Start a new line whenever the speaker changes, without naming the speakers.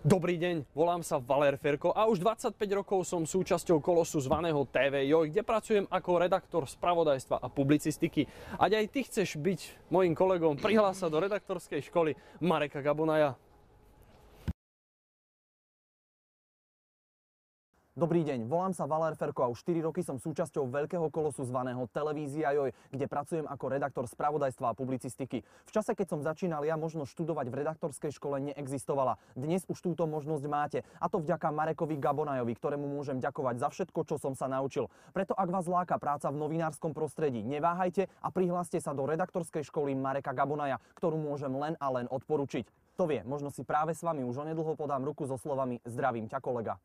Dobrý deň, volám sa Valer Ferko a už 25 rokov som súčasťou kolosu zvaného TV Joj, kde pracujem ako redaktor spravodajstva a publicistiky. Ať aj ty chceš byť mojim kolegom, prihlás sa do redaktorskej školy Mareka Gabonaja.
Dobrý deň, volám sa Valer Ferko a už 4 roky som súčasťou veľkého kolosu zvaného Televízia Joj, kde pracujem ako redaktor spravodajstva a publicistiky. V čase, keď som začínal ja, možno študovať v redaktorskej škole neexistovala. Dnes už túto možnosť máte a to vďaka Marekovi Gabonajovi, ktorému môžem ďakovať za všetko, čo som sa naučil. Preto ak vás láka práca v novinárskom prostredí, neváhajte a prihláste sa do redaktorskej školy Mareka Gabonaja, ktorú môžem len a len odporučiť. To vie, možno si práve s vami už onedlho podám ruku so slovami Zdravím ťa kolega.